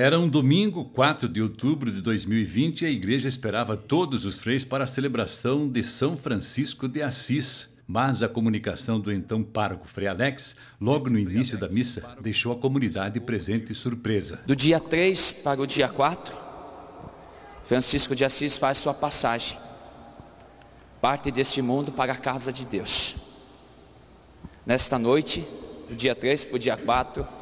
Era um domingo, 4 de outubro de 2020, e a igreja esperava todos os freios para a celebração de São Francisco de Assis. Mas a comunicação do então pároco Frei Alex, logo no início da missa, deixou a comunidade presente surpresa. Do dia 3 para o dia 4, Francisco de Assis faz sua passagem. Parte deste mundo para a casa de Deus. Nesta noite, do dia 3 para o dia 4,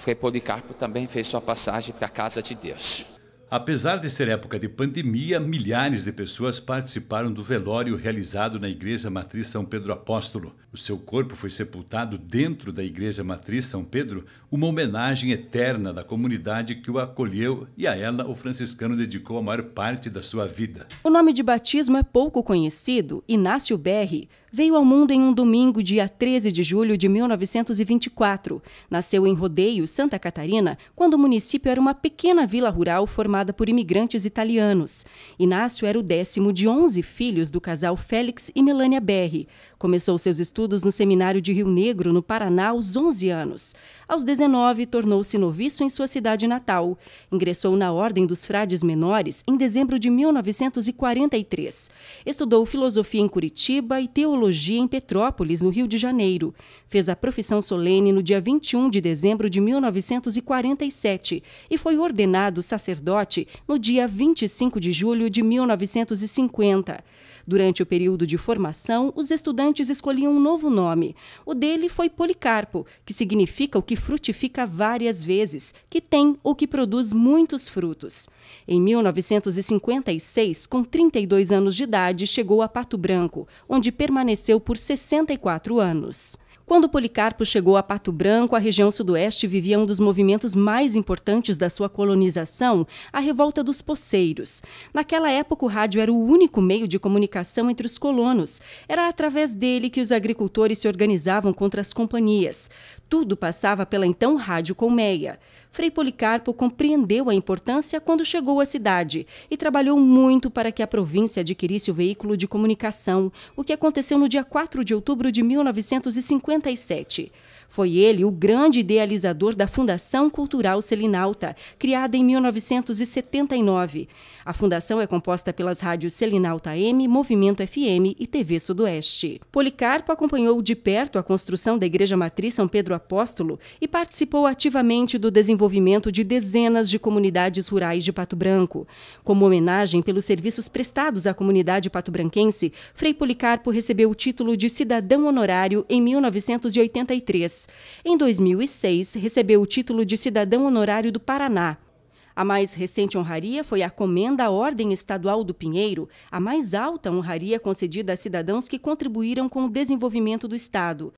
Frei Policarpo também fez sua passagem para a casa de Deus. Apesar de ser época de pandemia, milhares de pessoas participaram do velório realizado na Igreja Matriz São Pedro Apóstolo. O seu corpo foi sepultado dentro da Igreja Matriz São Pedro, uma homenagem eterna da comunidade que o acolheu e a ela o franciscano dedicou a maior parte da sua vida. O nome de batismo é pouco conhecido. Inácio Berri veio ao mundo em um domingo, dia 13 de julho de 1924. Nasceu em Rodeio, Santa Catarina, quando o município era uma pequena vila rural formada por imigrantes italianos. Inácio era o décimo de 11 filhos do casal Félix e Melânia Berri. Começou seus estudos no seminário de Rio Negro, no Paraná, aos 11 anos. Aos 19, tornou-se noviço em sua cidade natal. Ingressou na Ordem dos Frades Menores em dezembro de 1943. Estudou filosofia em Curitiba e teologia teologia em Petrópolis, no Rio de Janeiro. Fez a profissão solene no dia 21 de dezembro de 1947 e foi ordenado sacerdote no dia 25 de julho de 1950. Durante o período de formação, os estudantes escolhiam um novo nome. O dele foi Policarpo, que significa o que frutifica várias vezes, que tem ou que produz muitos frutos. Em 1956, com 32 anos de idade, chegou a Pato Branco, onde permaneceu permaneceu por 64 anos. Quando Policarpo chegou a Pato Branco, a região sudoeste vivia um dos movimentos mais importantes da sua colonização, a Revolta dos Poceiros. Naquela época, o rádio era o único meio de comunicação entre os colonos. Era através dele que os agricultores se organizavam contra as companhias. Tudo passava pela então Rádio Colmeia. Frei Policarpo compreendeu a importância quando chegou à cidade e trabalhou muito para que a província adquirisse o veículo de comunicação, o que aconteceu no dia 4 de outubro de 1950. 1977. Foi ele o grande idealizador da Fundação Cultural Selinalta, criada em 1979. A fundação é composta pelas rádios Selinalta M, Movimento FM e TV Sudoeste. Policarpo acompanhou de perto a construção da Igreja Matriz São Pedro Apóstolo e participou ativamente do desenvolvimento de dezenas de comunidades rurais de Pato Branco. Como homenagem pelos serviços prestados à comunidade pato-branquense, Frei Policarpo recebeu o título de cidadão honorário em 19 1983. Em 2006, recebeu o título de Cidadão Honorário do Paraná. A mais recente honraria foi a Comenda à Ordem Estadual do Pinheiro, a mais alta honraria concedida a cidadãos que contribuíram com o desenvolvimento do Estado.